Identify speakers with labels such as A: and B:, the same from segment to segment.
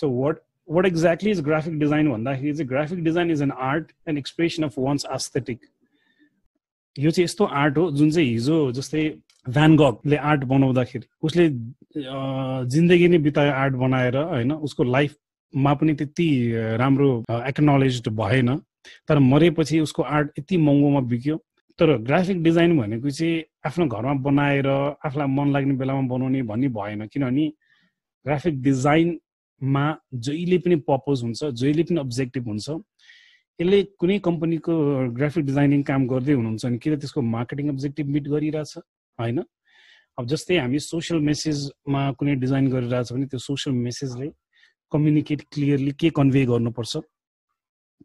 A: So what what exactly is graphic design भन्दाखेरि चाहिँ graphic design is an art and expression of one's aesthetic यो चाहिँ यस्तो art हो जुन चाहिँ हिजो जस्तै भ्यान भ्यानगकले आर्ट बनाउँदाखेरि उसले जिन्दगी नै बितायो आर्ट बनाएर होइन उसको लाइफमा पनि त्यति राम्रो एक्नोलेज भएन तर मरेपछि उसको आर्ट यति महँगोमा बिक्यो तर ग्राफिक डिजाइन भनेको चाहिँ आफ्नो घरमा बनाएर आफूलाई मन लाग्ने बेलामा बनाउने भन्ने भएन किनभने ग्राफिक डिजाइन मा जहिले पनि पर्पोज हुन्छ जहिले पनि अब्जेक्टिभ हुन्छ यसले कुनै कम्पनीको ग्राफिक डिजाइनिङ काम गर्दै हुनुहुन्छ भने किन त्यसको मार्केटिङ अब्जेक्टिभ मिट गरिरहेछ होइन अब जस्तै हामी सोसियल मेसेजमा कुनै डिजाइन गरिरहेछ भने त्यो सोसियल मेसेजले कम्युनिकेट क्लियरली के कन्भे गर्नुपर्छ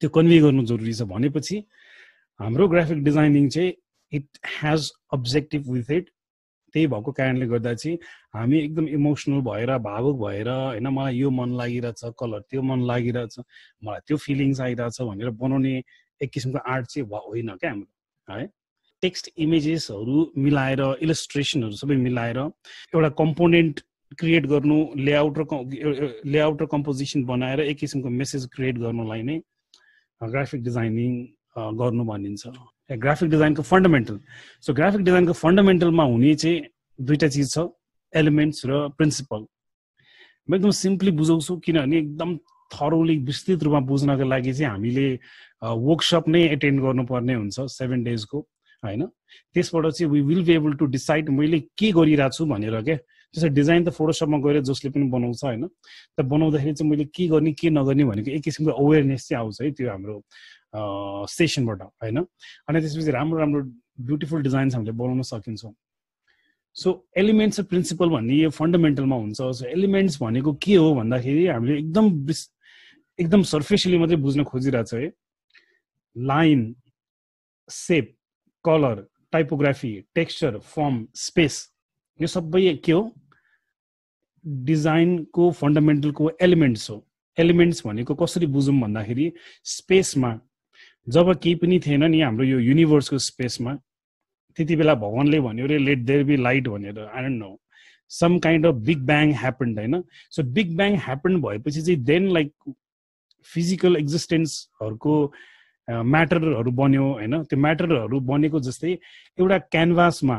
A: त्यो कन्भे गर्नु जरुरी छ भनेपछि हाम्रो ग्राफिक डिजाइनिङ चाहिँ it has objective with it त्यही भएको कारणले गर्दा चाहिँ हामी एकदम इमोसनल भएर भावुक भएर होइन मलाई यो मन लागिरहेछ कलर त्यो मन लागिरहेछ मलाई त्यो फिलिङ्स आइरहेछ भनेर बनाउने एक किसिमको आर्ट चाहिँ होइन क्या हाम्रो है टेक्स्ट इमेजेसहरू मिलाएर इलस्ट्रेसनहरू सबै मिलाएर एउटा कम्पोनेन्ट क्रिएट गर्नु लेआउट र लेआउट र कम्पोजिसन बनाएर एक किसिमको मेसेज क्रिएट गर्नुलाई नै ग्राफिक डिजाइनिङ गर्नु भनिन्छ ग्राफिक डिजाइनको फन्डामेन्टल सो ग्राफिक डिजाइनको फन्डामेन्टलमा हुने चाहिँ दुइटा चिज छ एलिमेन्ट्स र प्रिन्सिपल म एकदम सिम्पली बुझाउँछु किनभने एकदम थरोली विस्तृत रूपमा बुझ्नको लागि चाहिँ हामीले वर्कसप नै एटेन्ड गर्नुपर्ने हुन्छ सेभेन डेजको होइन त्यसबाट चाहिँ we will be able to decide मैले के गरिरहेको छु भनेर क्या जस्तै डिजाइन त फोटोसपमा गएर जसले पनि बनाउँछ होइन त बनाउँदाखेरि चाहिँ मैले के गर्ने के नगर्ने भनेको एक किसिमको अवेरनेस चाहिँ आउँछ है त्यो हाम्रो सेसनबाट होइन अनि त्यसपछि राम्रो राम्रो ब्युटिफुल डिजाइन्स हामीले बनाउन सकिन्छौँ सो एलिमेन्ट्स अफ प्रिन्सिपल भन्ने यो फन्डामेन्टलमा हुन्छ सो एलिमेन्ट्स भनेको के हो भन्दाखेरि हामीले एकदम एकदम सर्फेसियली मात्रै बुझ्न खोजिरहेको छ है line shape colour typography texture form space यो सबै के हो डिजाइनको फन्डामेन्टलको एलिमेन्ट्स हो एलिमेन्ट्स भनेको कसरी बुझौँ भन्दाखेरि स्पेसमा जब केही पनि थिएन नि हाम्रो यो युनिभर्सको स्पेसमा त्यति बेला भगवान्ले भन्यो अरे लेट देयर बी लाइट भनेर I don't know some kind of big bang happened होइन सो बिग ब्याङ ह्यापन्ड भएपछि चाहिँ देन लाइक फिजिकल एक्जिस्टेन्सहरूको म्याटरहरू बन्यो होइन त्यो म्याटरहरू बनेको जस्तै एउटा क्यानभासमा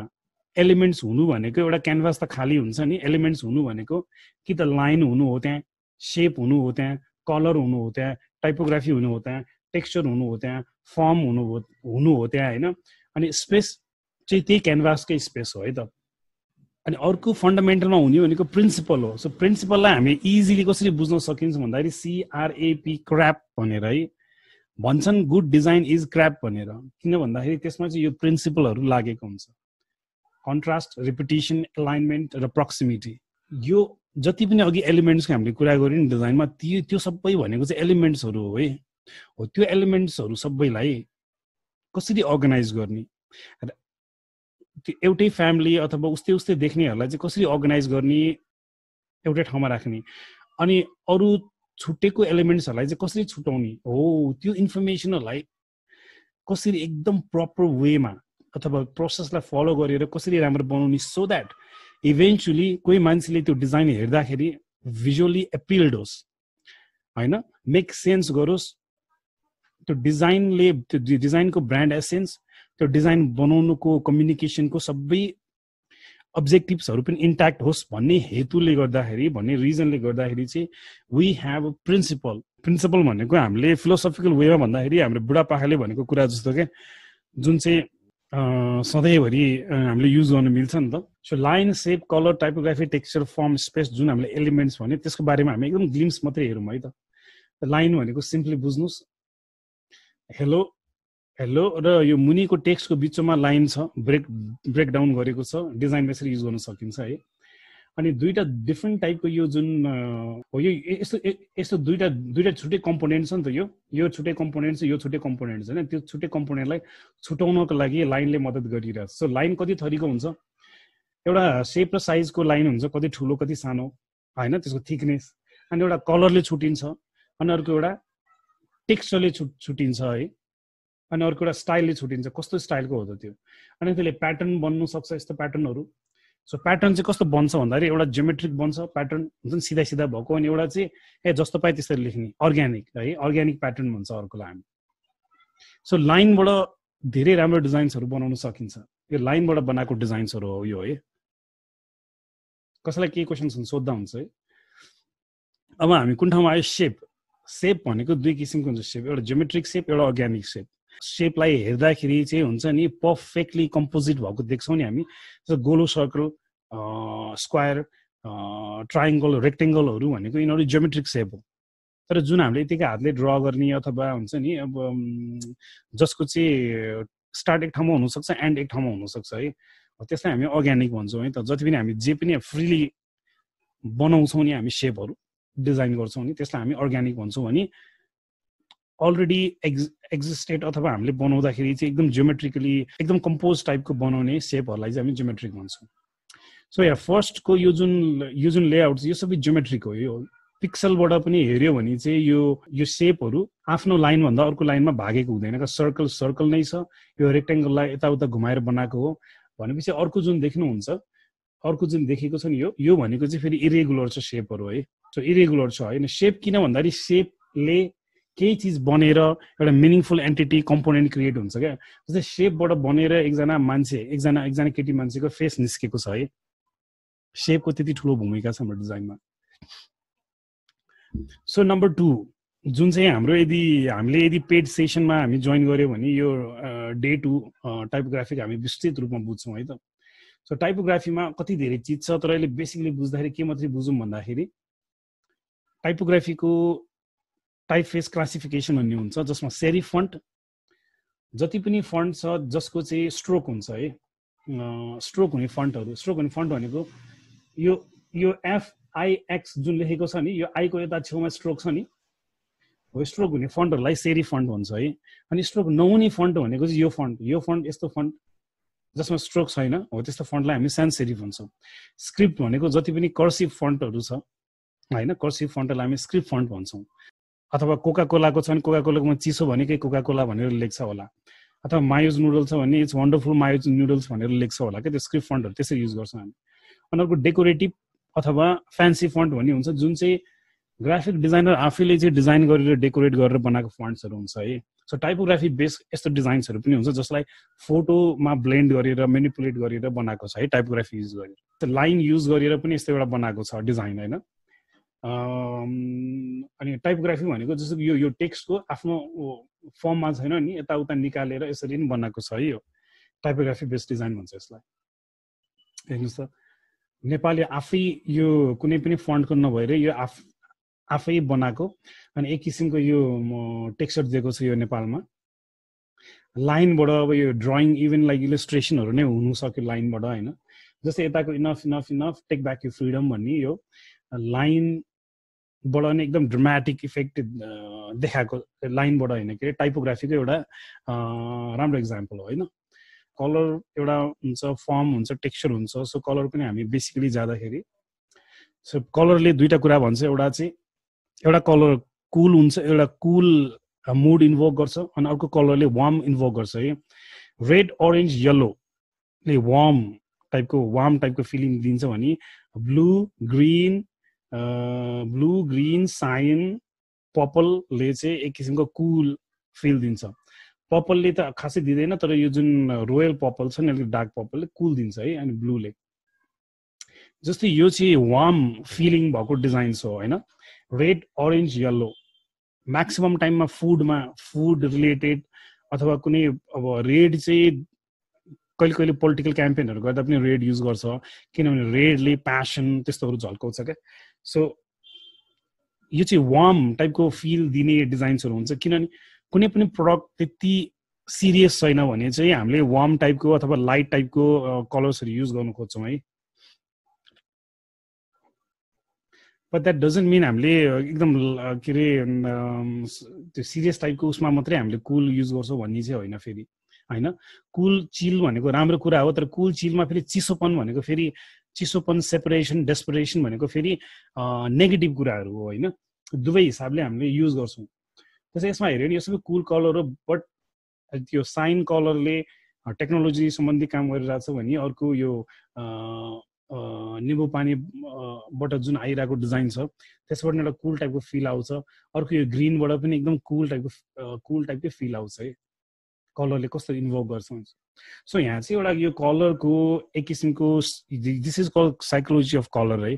A: एलिमेन्ट्स हुनु भनेको एउटा क्यानभास त खाली हुन्छ नि एलिमेन्ट्स हुनु भनेको कि त लाइन हुनु हो त्यहाँ सेप हुनु हो त्यहाँ कलर हुनु हो त्यहाँ टाइपोग्राफी हुनु हो त्यहाँ टेक्स्चर हुनु हो त्यहाँ फर्म हुनु हो हुनु हो त्यहाँ होइन अनि स्पेस चाहिँ त्यही क्यानभासकै स्पेस हो है त अनि अर्को फन्डामेन्टलमा हुने भनेको प्रिन्सिपल हो सो प्रिन्सिपललाई हामी इजिली कसरी बुझ्न सकिन्छ भन्दाखेरि सिआरएपी क्राप भनेर है भन्छन् गुड डिजाइन इज क्राप भनेर किन भन्दाखेरि त्यसमा चाहिँ यो प्रिन्सिपलहरू लागेको हुन्छ कन्ट्रास्ट रिपिटेसन एलाइनमेन्ट र प्रोक्सिमिटी यो जति पनि अघि एलिमेन्ट्सको हामीले कुरा गऱ्यौँ नि डिजाइनमा त्यो त्यो सबै भनेको चाहिँ एलिमेन्ट्सहरू हो है हो त्यो एलिमेन्ट्सहरू सबैलाई कसरी अर्गनाइज गर्ने त्यो एउटै फ्यामिली अथवा उस्तै उस्तै देख्नेहरूलाई चाहिँ कसरी अर्गनाइज गर्ने एउटै ठाउँमा राख्ने अनि अरू छुटेको एलिमेन्ट्सहरूलाई चाहिँ कसरी छुट्याउने हो त्यो इन्फर्मेसनहरूलाई कसरी एकदम प्रपर वेमा अथवा प्रोसेसलाई फलो गरेर कसरी राम्रो बनाउने सो द्याट इभेन्चुली कोही मान्छेले त्यो डिजाइन हेर्दाखेरि भिजुअली एपिल्ड होस् होइन मेक सेन्स गरोस् त्यो डिजाइनले त्यो डिजाइनको ब्रान्ड एसेन्स त्यो डिजाइन बनाउनुको कम्युनिकेसनको सबै अब्जेक्टिभ्सहरू पनि इन्ट्याक्ट होस् भन्ने हेतुले गर्दाखेरि भन्ने रिजनले गर्दाखेरि चाहिँ we have a principle principle भनेको हामीले फिलोसफिकल वेमा भन्दाखेरि हाम्रो बुढापाकाले भनेको कुरा जस्तो क्या जुन चाहिँ सधैँभरि हामीले युज गर्नु मिल्छ नि त so line shape colour typography texture form space जुन हामीले एलिमेन्ट्स भन्यो त्यसको बारेमा हामी एकदम ग्लिम्स मात्रै हेरौँ है त लाइन भनेको सिम्पली बुझ्नुहोस् हेलो हेलो र यो मुनिको टेक्स्टको बिचमा लाइन छ ब्रेक ब्रेक डाउन गरेको छ डिजाइनमा यसरी युज गर्न सकिन्छ है अनि दुईवटा डिफ्रेन्ट टाइपको यो जुन हो यो यस्तो यस्तो दुईवटा दुईवटा छुट्टै कम्पोनेन्ट छ नि त यो यो छुट्टै कम्पोनेन्ट छ यो छुट्टै कम्पोनेन्ट छ होइन त्यो छुट्टै कम्पोनेन्टलाई छुटाउनको लागि लाइनले मद्दत गरिरहेको छ सो लाइन कति थरीको हुन्छ एउटा सेप र साइजको लाइन हुन्छ कति ठुलो कति सानो होइन त्यसको थिकनेस अनि एउटा कलरले छुटिन्छ अनि अर्को एउटा टेक्स्चरले छुट छुटिन्छ है अनि अर्को एउटा स्टाइलले छुटिन्छ कस्तो स्टाइलको हो त त्यो अनि त्यसले प्याटर्न बन्नु सक्छ यस्तो प्याटर्नहरू सो प्याटर्न चाहिँ कस्तो बन्छ भन्दाखेरि एउटा जियोमेट्रिक बन्छ प्याटर्न हुन्छ नि सिधा सिधा भएको अनि एउटा चाहिँ ए जस्तो पायो त्यसरी लेख्ने अर्ग्यानिक है अर्ग्यानिक प्याटर्न भन्छ अर्कोलाई हामी सो लाइनबाट धेरै राम्रो डिजाइन्सहरू बनाउन सकिन्छ यो लाइनबाट बनाएको डिजाइन्सहरू हो यो है कसैलाई केही क्वेसन्स सोद्धा हुन्छ है अब हामी कुन ठाउँमा आयो सेप सेप भनेको दुई किसिमको हुन्छ सेप एउटा जियोमेट्रिक सेप एउटा अर्ग्यानिक सेप सेपलाई हेर्दाखेरि चाहिँ हुन्छ नि पर्फेक्टली कम्पोजिट भएको देख्छौँ नि हामी जस्तो गोलो सर्कल स्क्वायर ट्राइङ्गल रेक्टेङ्गलहरू भनेको यिनीहरू जियोमेट्रिक सेप हो तर जुन हामीले यतिकै हातले ड्र गर्ने अथवा हुन्छ नि अब जसको चाहिँ स्टार्ट एक ठाउँमा हुनसक्छ एन्ड एक ठाउँमा हुनसक्छ है त्यसलाई हामी अर्ग्यानिक भन्छौँ है त जति पनि हामी जे पनि फ्रिली बनाउँछौँ नि हामी सेपहरू डिजाइन गर्छौँ नि त्यसलाई हामी अर्ग्यानिक भन्छौँ भने अलरेडी एक्ज एक्जिस्टेड अथवा हामीले बनाउँदाखेरि चाहिँ एकदम जियोमेट्रिकली एकदम कम्पोज टाइपको बनाउने सेपहरूलाई चाहिँ हामी जियोमेट्रिक भन्छौँ सो या फर्स्टको यो जुन यो जुन लेआउट यो सबै जियोमेट्रिक हो यो पिक्सलबाट पनि हेऱ्यो भने चाहिँ यो यो सेपहरू आफ्नो लाइनभन्दा अर्को लाइनमा भागेको हुँदैन सर्कल सर्कल नै छ यो रेक्ट्याङ्गललाई यताउता घुमाएर बनाएको हो भनेपछि अर्को जुन देख्नुहुन्छ अर्को जुन देखेको छ नि यो यो भनेको चाहिँ फेरि इरेगुलर छ सेपहरू है सो इरेगुलर छ होइन सेप किन भन्दाखेरि सेपले केही चिज बनेर एउटा मिनिङफुल एन्टिटी कम्पोनेन्ट क्रिएट हुन्छ क्या जस्तै सेपबाट बनेर एकजना मान्छे एकजना एकजना केटी मान्छेको फेस निस्केको छ है सेपको त्यति ठुलो भूमिका छ हाम्रो डिजाइनमा सो नम्बर टू जुन चाहिँ हाम्रो यदि हामीले यदि पेड सेसनमा हामी जोइन गऱ्यौँ भने यो डे टू टाइपोग्राफिक हामी विस्तृत रूपमा बुझ्छौँ है त सो टाइपोग्राफीमा कति धेरै चिज छ तर अहिले बेसिकली बुझ्दाखेरि के मात्रै बुझौँ भन्दाखेरि टाइपोग्राफीको टाइप फेस क्लासिफिकेसन भन्ने हुन्छ जसमा सेरी फन्ट जति पनि फन्ट छ जसको चाहिँ स्ट्रोक हुन्छ है स्ट्रोक हुने फन्टहरू स्ट्रोक हुने फन्ट भनेको यो यो एफ एक्स जुन लेखेको छ नि यो आईको यता छेउमा स्ट्रोक छ नि हो स्ट्रोक हुने फन्टहरूलाई सेरी फन्ट भन्छ है अनि स्ट्रोक नहुने फन्ट भनेको चाहिँ यो फन्ट यो फन्ट यस्तो फन्ट जसमा स्ट्रोक छैन हो त्यस्तो फन्टलाई हामी सान्स सेरिफ भन्छौँ स्क्रिप्ट भनेको जति पनि कर्सिभ फन्टहरू छ होइन कर्सिभ फन्टहरूलाई हामी स्क्रिप्ट फन्ट भन्छौँ अथवा कोका कोलाको छ भने कोका कोलाकोमा चिसो भनेकै कोका कोला भनेर लेख्छ होला अथवा मायोज नुडल्स छ भने इट्स वन्डरफुल मायोज नुडल्स भनेर लेख्छ होला क्या त्यो स्क्रिप्ट फन्टहरू त्यसरी युज गर्छौँ हामी अनि अर्को डेकोरेटिभ अथवा फ्यान्सी फन्ट भन्ने हुन्छ जुन चाहिँ ग्राफिक डिजाइनर आफैले चाहिँ डिजाइन गरेर डेकोरेट गरेर बनाएको फन्ड्सहरू हुन्छ है सो टाइपोग्राफी बेस यस्तो डिजाइन्सहरू पनि हुन्छ जसलाई फोटोमा ब्लेन्ड गरेर मेनिपुलेट गरेर बनाएको छ है टाइपोग्राफी युज गरेर त्यो लाइन युज गरेर पनि यस्तो एउटा बनाएको छ डिजाइन होइन अनि टाइपोग्राफी भनेको जस्तो यो यो टेक्स्टको आफ्नो फर्ममा छैन नि यताउता निकालेर यसरी नै बनाएको छ है यो टाइपोग्राफी बेस्ड डिजाइन भन्छ यसलाई हेर्नुहोस् त नेपाली आफै यो कुनै पनि फन्डको नभएर यो आफ आफै बनाएको अनि एक किसिमको यो म टेक्सचर दिएको छु यो नेपालमा लाइनबाट अब यो ड्रइङ इभन लाइक इलिस्ट्रेसनहरू नै हुनु सक्यो लाइनबाट होइन जस्तै यताको enough enough enough take back you freedom भन्ने यो लाइनबाट नै एकदम ड्रमेटिक इफेक्ट देखाएको लाइनबाट होइन के अरे टाइपोग्राफीको एउटा राम्रो इक्जाम्पल हो होइन कलर एउटा हुन्छ फर्म हुन्छ टेक्सचर हुन्छ सो कलर पनि हामी बेसिकली जाँदाखेरि सो कलरले दुइटा कुरा भन्छ एउटा चाहिँ एउटा कलर कुल हुन्छ एउटा कुल मुड इन्भोक गर्छ अनि अर्को कलरले वार्म इन्भोक गर्छ है रेड अरेन्ज यल्लोले वार्म टाइपको वार्म टाइपको फिलिङ दिन्छ भने blue green blue green cyan पर्पलले चाहिँ एक किसिमको कुल फिल दिन्छ पर्पलले त खासै दिँदैन तर यो जुन रोयल पर्पल छ नि अलिक डार्क पर्पलले कुल दिन्छ है अनि ब्लूले जस्तै यो चाहिँ वार्म फिलिङ भएको डिजाइन्स हो होइन रेड अरेन्ज यल्लो म्याक्सिमम् टाइममा फुडमा फुड रिलेटेड अथवा कुनै अब रेड चाहिँ कहिले कहिले पोलिटिकल क्याम्पेनहरू गर्दा पनि रेड युज गर्छ किनभने रेडले प्यासन त्यस्तोहरू झल्काउँछ क्या सो यो चाहिँ वार्म टाइपको फिल दिने डिजाइन्सहरू हुन्छ किनभने कुनै पनि प्रडक्ट त्यति सिरियस छैन भने चाहिँ हामीले वार्म टाइपको अथवा लाइट टाइपको कलर्सहरू युज गर्नु खोज्छौँ है बट द्याट डजन्ट मिन हामीले एकदम के अरे त्यो सिरियस टाइपको उसमा मात्रै हामीले कुल युज गर्छौँ भन्ने चाहिँ होइन फेरि होइन कुल चिल भनेको राम्रो कुरा हो तर कुल चिलमा फेरि चिसोपन भनेको फेरि चिसोपन सेपरेसन डेस्परेसन भनेको फेरि नेगेटिभ कुराहरू हो होइन दुवै हिसाबले हामीले युज गर्छौँ त्यसै यसमा हेऱ्यो भने यो सबै कुल कलर हो बट त्यो साइन कलरले टेक्नोलोजी सम्बन्धी काम गरिरहेको छ भने अर्को यो निम्बु पानीबाट जुन आइरहेको डिजाइन छ त्यसबाट एउटा कुल टाइपको फिल आउँछ अर्को यो ग्रिनबाट पनि एकदम कुल टाइपको कुल टाइपकै फिल आउँछ है कलरले कस्तो इन्भल्भ गर्छ सो यहाँ चाहिँ एउटा यो कलरको एक किसिमको this is call psychology of colour है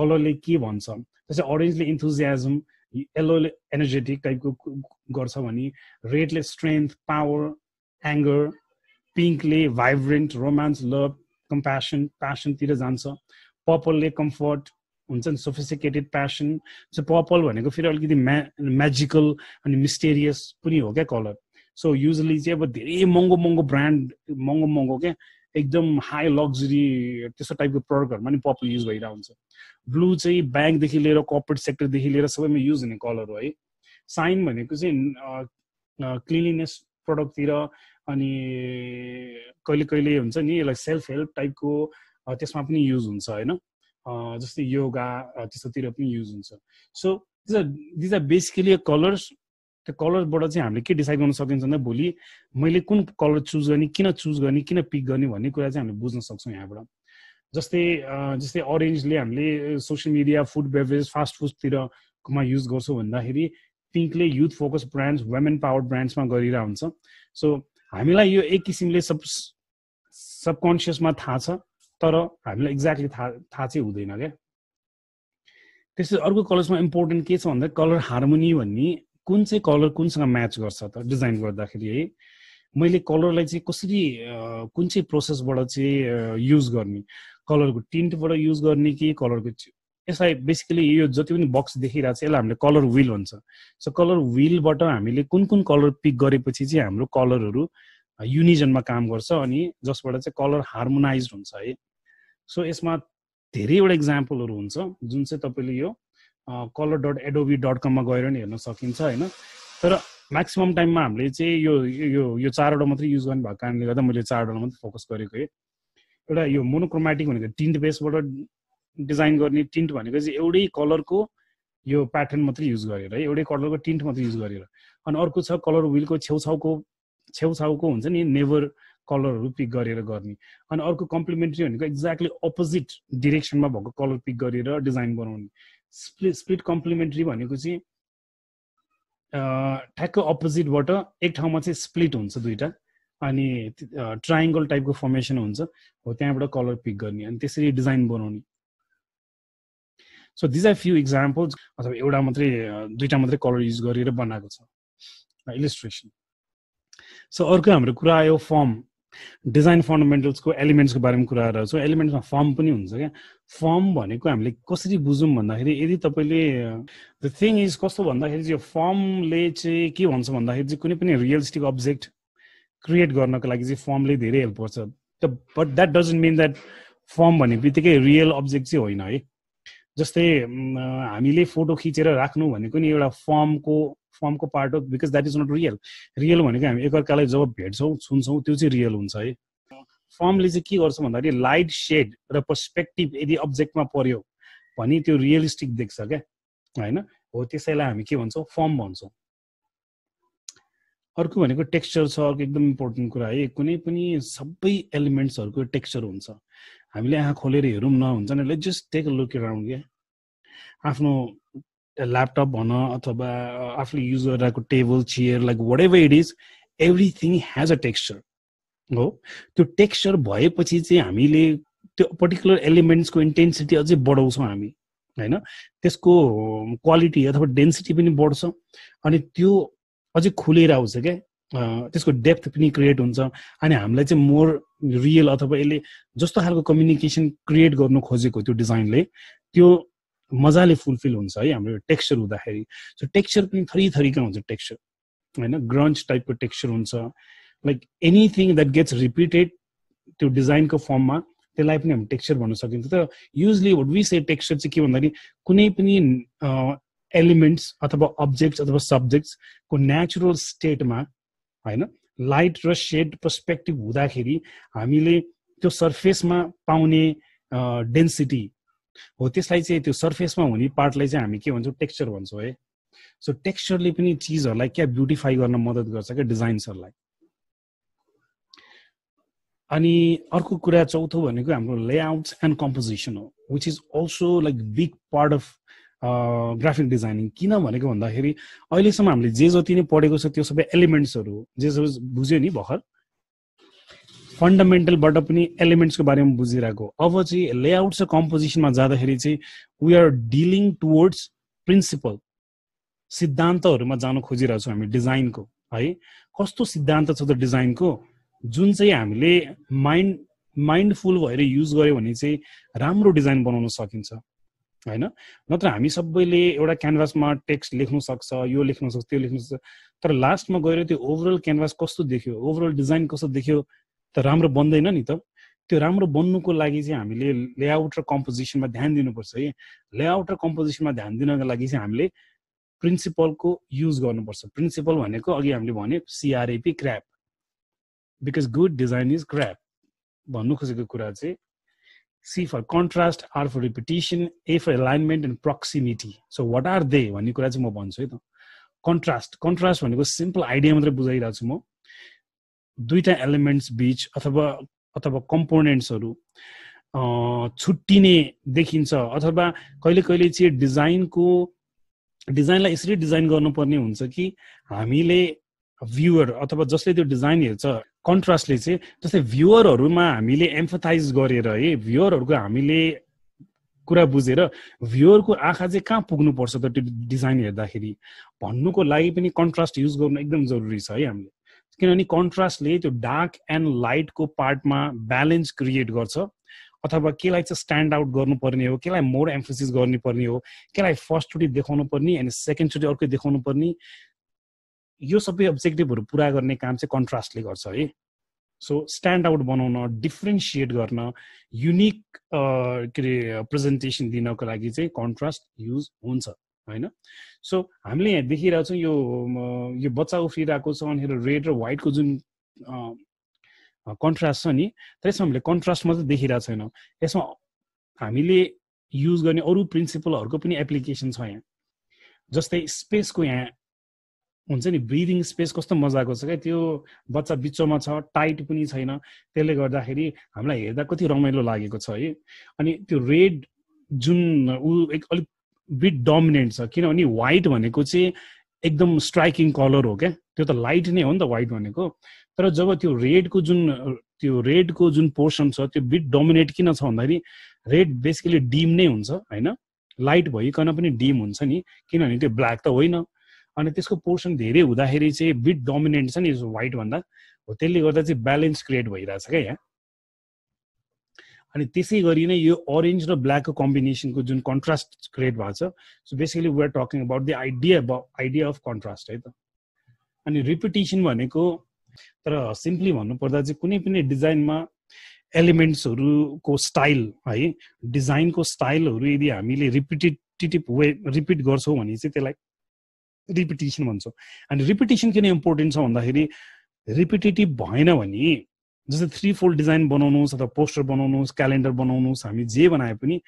A: कलरले के भन्छ जस्तै अरेन्जले इन्थुजियाजम यल्लोले एनर्जेटिक टाइपको गर्छ भने रेडले स्ट्रेन्थ पावर एङ्गर पिङ्कले भाइब्रेन्ट रोमान्स लभ कम्प्यासन प्यासनतिर जान्छ पपलले कम्फर्ट हुन्छ नि सोफिसिकेटेड प्यासन सो पपल भनेको फेरि अलिकति म्या म्याजिकल अनि मिस्टेरियस पनि हो क्या कलर सो युजली चाहिँ अब धेरै महँगो महँगो ब्रान्ड महँगो महँगो क्या एकदम हाई लग्जरी त्यस्तो टाइपको प्रडक्टहरूमा नि पपुलर युज भइरहेको हुन्छ ब्लू चाहिँ ब्याङ्कदेखि लिएर कर्पोरेट सेक्टरदेखि लिएर सबैमा युज हुने कलर हो है साइन भनेको चाहिँ क्लिनिनेस प्रडक्टतिर अनि कहिले कहिले हुन्छ नि यसलाई सेल्फ हेल्प टाइपको त्यसमा पनि युज हुन्छ होइन जस्तै योगा त्यस्तोतिर पनि युज हुन्छ so these are basically colours त्यो कलरबाट चाहिँ हामीले के डिसाइड गर्न सकिन्छ भन्दा भोलि मैले कुन कलर चुज गर्ने किन चुज गर्ने किन पिक गर्ने भन्ने कुरा चाहिँ हामीले बुझ्न सक्छौँ यहाँबाट जस्तै जस्तै अरेन्जले हामीले social media food beverage fast फुडतिरमा युज गर्छौँ भन्दाखेरि पिङ्कले youth focus brands women power ब्रान्ड्समा गरिरहेको हुन्छ सो हामीलाई यो एक किसिमले सब सबकन्सियसमा थाहा छ तर हामीलाई एक्ज्याक्टली थाहा थाहा चाहिँ हुँदैन क्या त्यसै अर्को कलर्समा इम्पोर्टेन्ट के छ भन्दा कलर हार्मोनी भन्ने कुन चाहिँ कलर कुनसँग म्याच गर्छ त डिजाइन गर्दाखेरि है मैले कलरलाई चाहिँ कसरी कुन चाहिँ प्रोसेसबाट चाहिँ युज गर्ने कलरको टिन्टबाट युज गर्ने कि कलरको यसलाई बेसिकली यो जति पनि बक्स देखिरहेको छ यसलाई हामीले कलर विल भन्छ सो कलर विलबाट हामीले कुन कुन कलर पिक गरेपछि चाहिँ हाम्रो कलरहरू युनिजनमा काम गर्छ अनि जसबाट चाहिँ कलर हार्मोनाइज हुन्छ है सो यसमा धेरैवटा इक्जाम्पलहरू हुन्छ जुन चाहिँ तपाईँले यो कलर डट एडोबी डट कममा गएर नि हेर्न सकिन्छ होइन तर म्याक्सिमम् टाइममा हामीले चाहिँ यो यो यो चारवटा मात्रै युज गर्नु भएको कारणले गर्दा मैले चारवटा मात्रै फोकस गरेको है एउटा यो मोनोक्रोमेटिक भनेको टिन्ट बेसबाट डिजाइन गर्ने टिन्ट भनेको चाहिँ एउटै कलरको यो प्याटर्न मात्रै युज गरेर है एउटै कलरको टिन्ट मात्रै युज गरेर अनि अर्को छ कलर विलको छेउछाउको छेउछाउको हुन्छ नि नेभर कलरहरू पिक गरेर गर्ने अनि अर्को कम्प्लिमेन्ट्री भनेको एक्ज्याक्टली अपोजिट डिरेक्सनमा भएको कलर पिक गरेर डिजाइन बनाउने स्प्लिट स्प्लिट कम्प्लिमेन्ट्री भनेको चाहिँ ठ्याक्क अपोजिटबाट एक ठाउँमा चाहिँ स्प्लिट हुन्छ दुइटा अनि ट्राइङ्गल टाइपको फर्मेसन हुन्छ हो त्यहाँबाट कलर पिक गर्ने अनि त्यसरी डिजाइन बनाउने so these are few examples अथवा एउटा मात्रै दुइटा मात्रै कलर युज गरेर बनाएको छ इलिस्ट्रेसन सो अर्को हाम्रो कुरा आयो फर्म डिजाइन फन्डामेन्टल्सको एलिमेन्ट्सको बारेमा कुरा रहेछ एलिमेन्ट्समा फर्म पनि हुन्छ क्या फर्म भनेको हामीले कसरी बुझौँ भन्दाखेरि यदि तपाईँले द थिङ इज कस्तो भन्दाखेरि चाहिँ यो फर्मले चाहिँ के भन्छ भन्दाखेरि चाहिँ कुनै पनि रियलिस्टिक अब्जेक्ट क्रिएट गर्नको लागि चाहिँ फर्मले धेरै हेल्प गर्छ but that doesn't mean that form भन्ने बित्तिकै रियल अब्जेक्ट चाहिँ होइन है जस्तै हामीले फोटो खिचेर राख्नु भनेको नि एउटा फर्मको फर्मको पार्ट हो because that is not real real भनेको हामी एकअर्कालाई जब भेट्छौँ छुन्छौँ त्यो चाहिँ रियल हुन्छ है फर्मले चाहिँ के गर्छ भन्दाखेरि लाइट सेड र पर्सपेक्टिभ यदि अब्जेक्टमा पर्यो भने त्यो रियलिस्टिक देख्छ क्या होइन हो त्यसैलाई हामी के भन्छौँ फर्म भन्छौँ अर्को भनेको टेक्स्चर छ अर्को एकदम इम्पोर्टेन्ट कुरा है कुनै पनि सबै एलिमेन्ट्सहरूको टेक्स्चर हुन्छ हामीले आँखा खोलेर हेरौँ न हुन्छ नि let just take a look around क्या आफ्नो ल्यापटप भन अथवा आफूले युज गरिरहेको table chair like whatever it is everything has a texture हो त्यो टेक्स्चर भएपछि चाहिँ हामीले त्यो पर्टिकुलर एलिमेन्ट्सको इन्टेन्सिटी अझै बढाउँछौँ हामी होइन त्यसको क्वालिटी अथवा डेन्सिटी पनि बढ्छ अनि त्यो अझै खुलेर आउँछ क्या त्यसको डेप्थ पनि क्रिएट हुन्छ अनि हामीलाई चाहिँ मोर रियल अथवा यसले जस्तो खालको कम्युनिकेसन क्रिएट गर्नु खोजेको त्यो डिजाइनले त्यो मजाले फुलफिल हुन्छ है हाम्रो टेक्स्चर हुँदाखेरि सो टेक्सचर पनि थरी थरीका हुन्छ टेक्स्चर होइन ग्रन्च टाइपको टेक्स्चर हुन्छ like anything that gets repeated त्यो डिजाइनको फर्ममा त्यसलाई पनि हामी टेक्स्चर भन्न सकिन्छ तर usually would we say texture चाहिँ के भन्दाखेरि कुनै पनि एलिमेन्ट्स अथवा अब्जेक्ट्स अथवा सब्जेक्ट्सको नेचुरल स्टेटमा होइन लाइट र सेड पर्सपेक्टिभ हुँदाखेरि हामीले त्यो सर्फेसमा पाउने डेन्सिटी हो त्यसलाई चाहिँ त्यो सर्फेसमा हुने पार्टलाई चाहिँ हामी के भन्छौँ टेक्स्चर भन्छौँ है सो टेक्सचरले पनि चिजहरूलाई क्या ब्युटिफाई गर्न मद्दत गर्छ क्या डिजाइन्सहरूलाई अनि अर्को कुरा चौथो भनेको हाम्रो लेआउट्स एन्ड कम्पोजिसन हो which is also like big part of graphic designing किन भनेको भन्दाखेरि अहिलेसम्म हामीले जे जति नै पढेको छ त्यो सबै एलिमेन्ट्सहरू जे सबै बुझ्यो नि भर्खर फन्डामेन्टलबाट पनि एलिमेन्ट्सको बारेमा बुझिरहेको अब चाहिँ लेआउट र कम्पोजिसनमा जाँदाखेरि चाहिँ we are dealing towards principle सिद्धान्तहरूमा जान खोजिरहेछौँ हामी डिजाइनको है कस्तो सिद्धान्त छ त डिजाइनको जुन चाहिँ हामीले माइन्ड माइन्डफुल भएर युज गर्यो भने चाहिँ राम्रो डिजाइन बनाउन सकिन्छ होइन नत्र हामी सबैले एउटा क्यानभासमा टेक्स्ट लेख्नु सक्छ यो लेख्न सक्छ त्यो लेख्नु सक्छ तर लास्टमा गएर त्यो ओभरअल क्यानभास कस्तो देख्यो ओभरअल डिजाइन कस्तो देख्यो त राम्रो बन्दैन नि त त्यो राम्रो बन्नुको लागि चाहिँ हामीले लेआउट र कम्पोजिसनमा ध्यान दिनुपर्छ है लेआउट र कम्पोजिसनमा ध्यान दिनको लागि चाहिँ हामीले प्रिन्सिपलको युज गर्नुपर्छ प्रिन्सिपल भनेको अघि हामीले भने C R A P crap because good design is crap भन्नु खोजेको कुरा चाहिँ C for contrast, R for repetition, A for alignment and proximity. So what are they? भन्ने कुरा चाहिँ म भन्छु है त कन्ट्रास्ट कन्ट्रास्ट भनेको सिम्पल आइडिया मात्रै बुझाइरहेको छु म दुईवटा एलिमेन्ट्स बिच अथवा अथवा कम्पोनेन्ट्सहरू छुट्टिने देखिन्छ अथवा कहिले कहिले चाहिँ डिजाइनको डिजाइनलाई यसरी डिजाइन गर्नुपर्ने हुन्छ कि हामीले भ्युअर अथवा जसले त्यो डिजाइन हेर्छ कन्ट्रास्टले चाहिँ जस्तै भ्युअरहरूमा हामीले एम्फथाइज गरेर है भ्युअरहरूको हामीले कुरा बुझेर भ्युअरको आँखा चाहिँ कहाँ पुग्नुपर्छ त त्यो डिजाइन हेर्दाखेरि भन्नुको लागि पनि कन्ट्रास्ट युज गर्नु एकदम जरुरी छ है हामीले किनभने कन्ट्रास्टले त्यो डार्क एन्ड लाइटको पार्टमा ब्यालेन्स क्रिएट गर्छ अथवा केलाई चाहिँ स्ट्यान्ड आउट गर्नुपर्ने हो केलाई मोर एम्फोसिस गर्नुपर्ने हो केलाई फर्स्टचोटि देखाउनु पर्ने अनि सेकेन्डचोटि अर्कै देखाउनु पर्ने यो सबै अब्जेक्टिभहरू पुरा गर्ने काम चाहिँ कन्ट्रास्टले गर्छ है सो स्ट्यान्ड आउट बनाउन डिफ्रेन्सिएट गर्न युनिक के अरे प्रेजेन्टेसन दिनको लागि चाहिँ कन्ट्रास्ट युज हुन्छ होइन सो हामीले यहाँ देखिरहेको छौँ यो यो बच्चा उफ्रिरहेको छ अनि रेड र व्हाइटको जुन कन्ट्रास्ट छ नि त्यसमा हामीले कन्ट्रास्ट मात्रै देखिरहेको छैनौँ यसमा हामीले युज गर्ने अरू प्रिन्सिपलहरूको पनि एप्लिकेसन छ यहाँ जस्तै स्पेसको यहाँ हुन्छ नि ब्रिदिङ स्पेस कस्तो मजाको छ क्या त्यो बच्चा बिचोमा छ टाइट पनि छैन त्यसले गर्दाखेरि हामीलाई हेर्दा कति रमाइलो लागेको छ है अनि त्यो रेड जुन ऊ एक अलिक बिट डमिनेन्ट छ किनभने वाइट भनेको चाहिँ एकदम स्ट्राइकिङ कलर हो क्या त्यो त लाइट नै हो नि त वाइट भनेको तर जब त्यो रेडको जुन त्यो रेडको जुन पोर्सन छ त्यो बिट डोमिनेट किन छ भन्दाखेरि रेड बेसिकली डिम नै हुन्छ होइन लाइट भइकन पनि डिम हुन्छ नि किनभने त्यो ब्ल्याक त होइन अनि त्यसको पोर्सन धेरै हुँदाखेरि चाहिँ बिट डोमिनेन्ट छ नि वाइट भन्दा हो त्यसले गर्दा चाहिँ ब्यालेन्स क्रिएट भइरहेछ क्या यहाँ अनि त्यसै गरी नै यो अरेन्ज र ब्ल्याकको कम्बिनेसनको जुन कन्ट्रास्ट क्रिएट भएको छ so basically we are talking about the idea idea of contrast है त अनि रिपिटेसन भनेको तर सिम्पली भन्नुपर्दा चाहिँ कुनै पनि डिजाइनमा एलिमेन्ट्सहरूको स्टाइल है डिजाइनको स्टाइलहरू यदि हामीले रिपिटेटिभ वे रिपिट गर्छौँ भने चाहिँ त्यसलाई रिपिटेसन भन्छौँ अनि रिपिटेसन किन इम्पोर्टेन्ट छ भन्दाखेरि रिपिटेटिभ भएन भने जस्तै थ्री फोल्ड डिजाइन बनाउनुहोस् अथवा पोस्टर बनाउनुहोस् क्यालेन्डर बनाउनुहोस् हामी जे बनाए पनि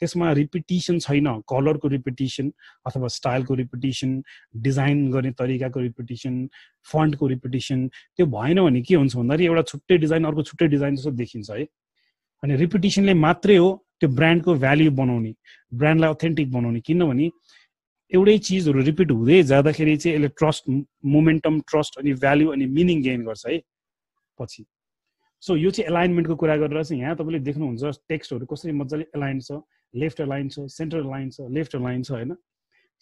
A: त्यसमा रिपिटेसन छैन कलरको रिपिटेसन अथवा स्टाइलको रिपिटेसन डिजाइन गर्ने तरिकाको रिपिटेसन फन्टको रिपिटेसन त्यो भएन भने के हुन्छ भन्दाखेरि एउटा छुट्टै डिजाइन अर्को छुट्टै डिजाइन जस्तो देखिन्छ है अनि रिपिटेसनले मात्रै हो त्यो ब्रान्डको भ्याल्यु बनाउने ब्रान्डलाई अथेन्टिक बनाउने किनभने एउटै चिजहरू रिपिट हुँदै जाँदाखेरि चाहिँ यसले ट्रस्ट मोमेन्टम ट्रस्ट अनि भ्याल्यु अनि मिनिङ गेन गर्छ है पछि सो यो चाहिँ एलाइनमेन्टको कुरा गरेर चाहिँ यहाँ तपाईँले देख्नुहुन्छ टेक्स्टहरू कसरी मजाले एलाइन छ लेफ्ट एलाइन छ सेन्टर लाइन छ लेफ्ट एलाइन छ होइन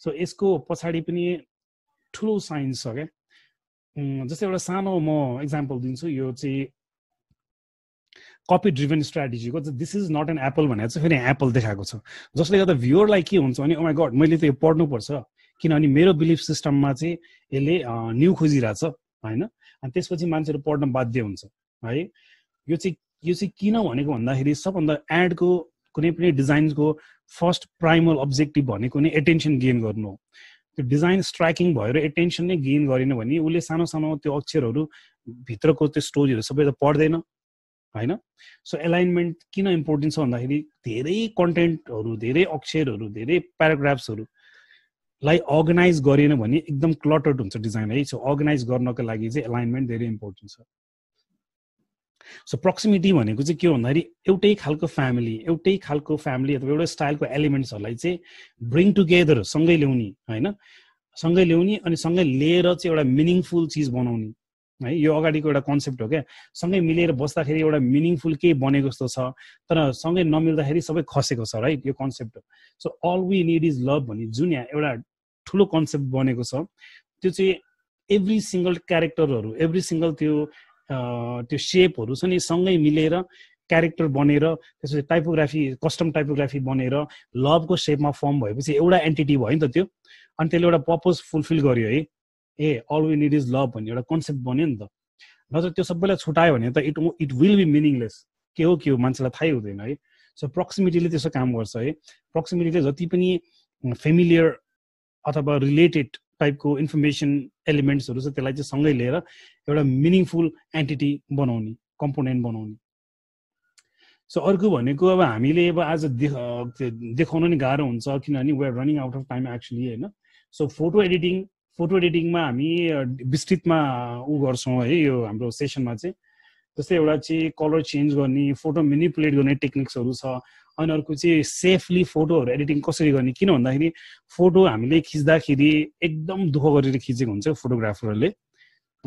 A: सो यसको पछाडि पनि ठुलो साइन्स छ क्या जस्तै एउटा सानो म एक्जाम्पल दिन्छु यो चाहिँ कपी ड्रिभन स्ट्राटेजीको this is not an Apple भनेर चाहिँ फेरि एप्पल देखाएको छ जसले गर्दा भ्युअरलाई के हुन्छ भने उहाँ oh गड मैले त यो पढ्नुपर्छ किनभने मेरो बिलिफ सिस्टममा चाहिँ यसले न्यु खोजिरहेछ होइन अनि त्यसपछि मान्छेहरू पढ्न बाध्य हुन्छ है यो चाहिँ यो चाहिँ किन भनेको भन्दाखेरि सबभन्दा एडको कुनै पनि डिजाइनको फर्स्ट प्राइमल अब्जेक्टिभ भनेको नै एटेन्सन गेन गर्नु हो त्यो डिजाइन स्ट्राइकिङ भएर एटेन्सन नै गेन गरेन भने उसले सानो सानो त्यो अक्षरहरू भित्रको त्यो स्टोरीहरू सबै त पढ्दैन होइन सो एलाइनमेन्ट किन इम्पोर्टेन्ट छ भन्दाखेरि धेरै कन्टेन्टहरू धेरै अक्षरहरू धेरै प्याराग्राफ्सहरूलाई अर्गनाइज गरेन भने एकदम क्लटर्ड हुन्छ डिजाइन है सो अर्गनाइज गर्नको लागि चाहिँ एलाइनमेन्ट धेरै इम्पोर्टेन्ट छ सो प्रोक्सिमिटी भनेको चाहिँ के हो भन्दाखेरि एउटै खालको फ्यामिली एउटै खालको फ्यामिली अथवा एउटै स्टाइलको एलिमेन्ट्सहरूलाई चाहिँ ब्रिङ टुगेदर सँगै ल्याउने होइन सँगै ल्याउने अनि सँगै लिएर चाहिँ एउटा मिनिङफुल चिज बनाउने है यो अगाडिको एउटा कन्सेप्ट हो क्या सँगै मिलेर बस्दाखेरि एउटा मिनिङफुल केही बनेको जस्तो छ तर सँगै नमिल्दाखेरि सबै खसेको छ राइट यो कन्सेप्ट हो so all we need is love भन्ने जुन यहाँ एउटा ठुलो कन्सेप्ट बनेको छ त्यो चाहिँ एभ्री सिङ्गल क्यारेक्टरहरू एभ्री सिङ्गल त्यो त्यो सेपहरू छ नि सँगै मिलेर क्यारेक्टर बनेर त्यसपछि टाइपोग्राफी कस्टम टाइपोग्राफी बनेर लभको सेपमा फर्म भएपछि एउटा एन्टिटी भयो नि त त्यो अनि त्यसले एउटा पर्पज फुलफिल गर्यो है a all we need is love भन्ने एउटा कन्सेप्ट बन्यो नि त नत्र त्यो सबैलाई छुट्यायो भने त it it will be meaningless के हो के हो मान्छेलाई थाहै हुँदैन है सो प्रोक्सिमिटीले त्यसो काम गर्छ है प्रोक्सिमिटीले जति पनि फेमिलियर अथवा रिलेटेड टाइपको इन्फर्मेसन एलिमेन्ट्सहरू छ त्यसलाई चाहिँ सँगै लिएर एउटा मिनिङफुल एन्टिटी बनाउने कम्पोनेन्ट बनाउने सो अर्को भनेको अब हामीले अब आज देखाउन नि गाह्रो हुन्छ किनभने are running out of time actually होइन सो फोटो एडिटिङ फोटो एडिटिङमा हामी विस्तृतमा ऊ गर्छौँ है यो हाम्रो सेसनमा चाहिँ जस्तै एउटा चाहिँ कलर चेन्ज गर्ने फोटो मेनिपुलेट गर्ने टेक्निक्सहरू छ अनि अर्को चाहिँ सेफली फोटोहरू एडिटिङ कसरी गर्ने किन भन्दाखेरि फोटो हामीले खिच्दाखेरि एकदम दुःख गरेर खिचेको हुन्छ फोटोग्राफरहरूले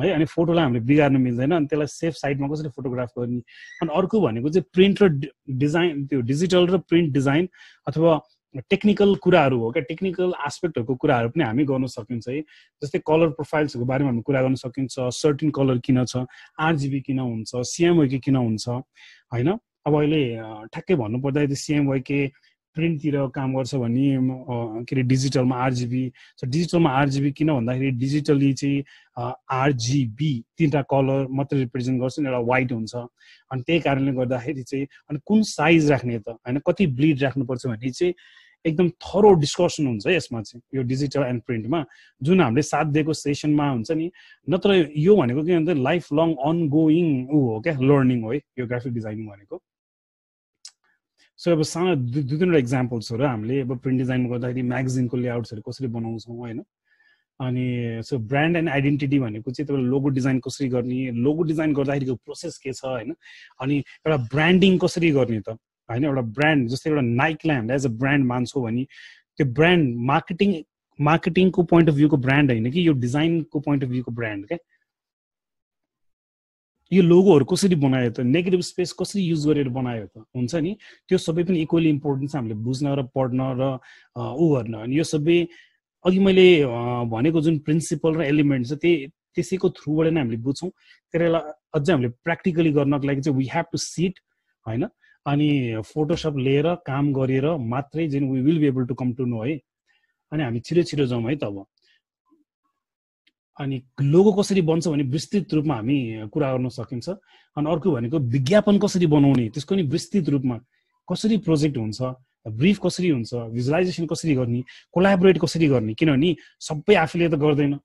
A: है अनि फोटोलाई हामीले बिगार्नु मिल्दैन अनि त्यसलाई सेफ साइडमा कसरी फोटोग्राफ गर्ने अनि अर्को भनेको चाहिँ प्रिन्ट र डिजाइन त्यो डिजिटल र प्रिन्ट डिजाइन अथवा टेक्निकल कुराहरू हो क्या टेक्निकल आस्पेक्टहरूको कुराहरू पनि हामी गर्न सकिन्छ है जस्तै कलर प्रोफाइल्सहरूको बारेमा हामी कुरा गर्न सकिन्छ सर्टिन कलर किन छ आरजिबी किन हुन्छ सिएमवाइके किन हुन्छ होइन अब अहिले ठ्याक्कै भन्नुपर्दा सिएमवाइके प्रिन्टतिर काम गर्छ भने के अरे डिजिटलमा आरजिबी डिजिटलमा आरजिबी किन भन्दाखेरि डिजिटली चाहिँ आरजिबी तिनवटा कलर मात्रै रिप्रेजेन्ट गर्छ एउटा वाइट हुन्छ अनि त्यही कारणले गर्दाखेरि चाहिँ अनि कुन साइज राख्ने त होइन कति ब्लिड राख्नुपर्छ भने चाहिँ एकदम थरो डिस्कसन हुन्छ यसमा चाहिँ यो डिजिटल एन्ड प्रिन्टमा जुन हामीले साथ दिएको सेसनमा हुन्छ नि नत्र यो भनेको के भन्दा लाइफ लङ अनगोइङ ऊ हो क्या लर्निङ हो है यो ग्राफिक डिजाइनिङ भनेको सो अब सानो दुई तिनवटा इक्जाम्पल्सहरू हामीले अब प्रिन्ट डिजाइन गर्दाखेरि म्यागजिनको लेआउट्सहरू कसरी बनाउँछौँ होइन अनि सो ब्रान्ड एन्ड आइडेन्टिटी भनेको चाहिँ तपाईँले लोगो डिजाइन कसरी गर्ने लोगो डिजाइन गर्दाखेरिको प्रोसेस के छ होइन अनि एउटा ब्रान्डिङ कसरी गर्ने त होइन एउटा ब्रान्ड जस्तै एउटा नाइकलाई हामीले एज अ ब्रान्ड मान्छौँ भने त्यो ब्रान्ड मार्केटिङ मार्केटिङको पोइन्ट अफ भ्यूको ब्रान्ड होइन कि यो डिजाइनको पोइन्ट अफ भ्यूको ब्रान्ड क्या यो लोगोहरू कसरी बनायो त नेगेटिभ स्पेस कसरी युज गरेर बनायो त हुन्छ नि त्यो सबै पनि इक्वली इम्पोर्टेन्ट छ हामीले बुझ्न र पढ्न र ऊ गर्न अनि यो सबै अघि मैले भनेको जुन प्रिन्सिपल र एलिमेन्ट छ त्यही त्यसैको थ्रुबाट नै हामीले बुझ्छौँ त्यसलाई अझै हामीले प्र्याक्टिकली गर्नको लागि चाहिँ वी हेभ टु सिट होइन अनि फोटोसप लिएर काम गरेर मात्रै जुन we will be able to come to know है अनि हामी छिटो छिटो जाउँ है त अब अनि लोगो कसरी बन्छ भने विस्तृत रूपमा हामी कुरा गर्न सकिन्छ अनि अर्को भनेको विज्ञापन कसरी बनाउने त्यसको नि विस्तृत रूपमा कसरी प्रोजेक्ट हुन्छ ब्रिफ कसरी हुन्छ भिजुलाइजेसन कसरी गर्ने कोलाबोरेट कसरी गर्ने किनभने सबै आफूले त गर्दैन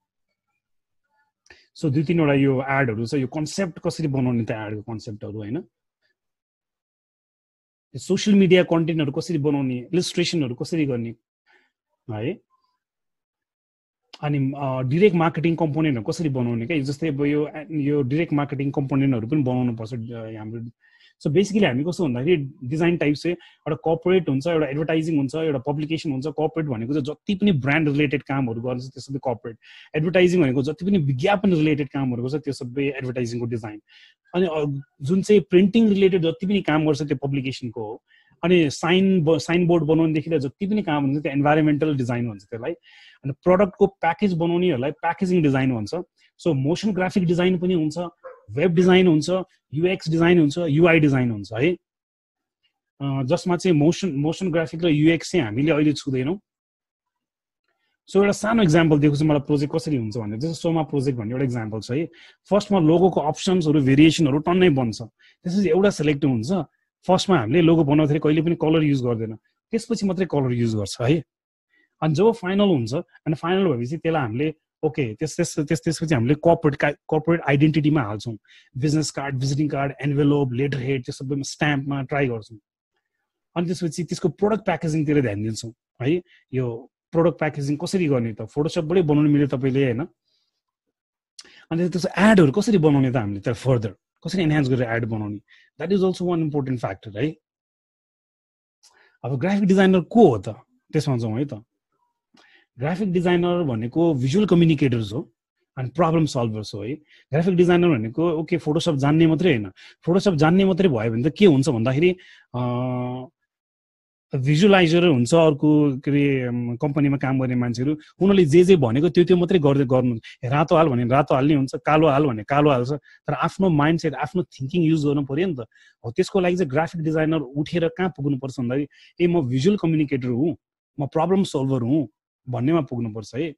A: सो दुई तिनवटा यो एडहरू छ यो कन्सेप्ट कसरी बनाउने त एडको कन्सेप्टहरू होइन सोसियल मिडिया कन्टेन्टहरू कसरी बनाउने इलिस्ट्रेसनहरू कसरी गर्ने है अनि डिरेक्ट मार्केटिङ कम्पोनेन्टहरू कसरी बनाउने क्या जस्तै अब यो यो डिरेक्ट मार्केटिङ कम्पोनेन्टहरू पनि बनाउनुपर्छ हाम्रो सो बेसिकली हामी कस्तो भन्दाखेरि डिजाइन टाइप चाहिँ एउटा कर्पोरेट हुन्छ एउटा एडभर्टाइजिङ हुन्छ एउटा पब्लिकेसन हुन्छ कर्पोरेट भनेको चाहिँ जति पनि ब्रान्ड रिलेटेड कामहरू गर्छ त्यो सबै कर्पोरेट एडभर्टाइजिङ भनेको जति पनि विज्ञापन रिलेटेड कामहरू गर्छ त्यो सबै एडभर्टाइजिङको डिजाइन अनि जुन चाहिँ प्रिन्टिङ रिलेटेड जति पनि काम गर्छ त्यो पब्लिकेसनको हो अनि साइन साइन बोर्ड बनाउनेदेखि लिएर जति पनि काम हुन्छ त्यो इन्भाइरोमेन्टल डिजाइन भन्छ त्यसलाई अनि प्रडक्टको प्याकेज बनाउनेहरूलाई प्याकेजिङ डिजाइन भन्छ सो मोसन ग्राफिक डिजाइन पनि हुन्छ वेब डिजाइन हुन्छ युएक्स डिजाइन हुन्छ युआई डिजाइन हुन्छ है जसमा चाहिँ मोसन मोसन ग्राफिक र युएक्स चाहिँ हामीले अहिले छुँदैनौँ सो एउटा सानो इक्जाम्पल दिएको छ मलाई प्रोजेक्ट कसरी हुन्छ भनेर जस्तो सोमा प्रोजेक्ट भन्ने एउटा इक्जाम्पल छ है फर्स्टमा लोगोको अप्सन्सहरू भेरिएसनहरू टन्नै बन्छ त्यसपछि एउटा सेलेक्ट हुन्छ फर्स्टमा हामीले लोगो बनाउँदाखेरि कहिले पनि कलर युज गर्दैन त्यसपछि मात्रै कलर युज गर्छ है अनि जब फाइनल हुन्छ अनि फाइनल भएपछि त्यसलाई हामीले ओके त्यस त्यस त्यस त्यसपछि हामीले कर्पोरेट कर्पोरेट आइडेन्टिटीमा हाल्छौँ business card visiting card envelope letter head त्यो सबैमा स्ट्याम्पमा ट्राई गर्छौँ अनि त्यसपछि त्यसको प्रोडक्ट प्याकेजिङतिर ध्यान दिन्छौँ है यो प्रोडक्ट प्याकेजिङ कसरी गर्ने त फोटोसपबाटै बनाउनु मिल्यो तपाईँले होइन अनि त्यसको एडहरू कसरी बनाउने त हामीले त फर्दर कसरी इन्हान्स गरेर एड बनाउने that is also one important factor है अब ग्राफिक डिजाइनर को हो त त्यसमा जाउँ है त ग्राफिक डिजाइनर भनेको भिजुअल कम्युनिकेटर्स हो अनि प्रब्लम सल्भर्स हो है ग्राफिक डिजाइनर भनेको ओके फोटोसप जान्ने मात्रै होइन फोटोसप जान्ने मात्रै भयो भने त के हुन्छ भन्दाखेरि भिजुलाइजर हुन्छ अर्को के अरे कम्पनीमा काम गर्ने मान्छेहरू उनीहरूले जे जे भनेको त्यो त्यो मात्रै गर्दै गर्नु रातो हाल भने रातो हाल्ने हुन्छ कालो हाल भने कालो हाल्छ तर आफ्नो माइन्ड सेट आफ्नो थिङ्किङ युज गर्नु पऱ्यो नि त हो त्यसको लागि चाहिँ ग्राफिक डिजाइनर उठेर कहाँ पुग्नुपर्छ भन्दाखेरि ए म भिजुअल कम्युनिकेटर हुँ म प्रब्लम सल्भर हुँ भन्नेमा पुग्नुपर्छ है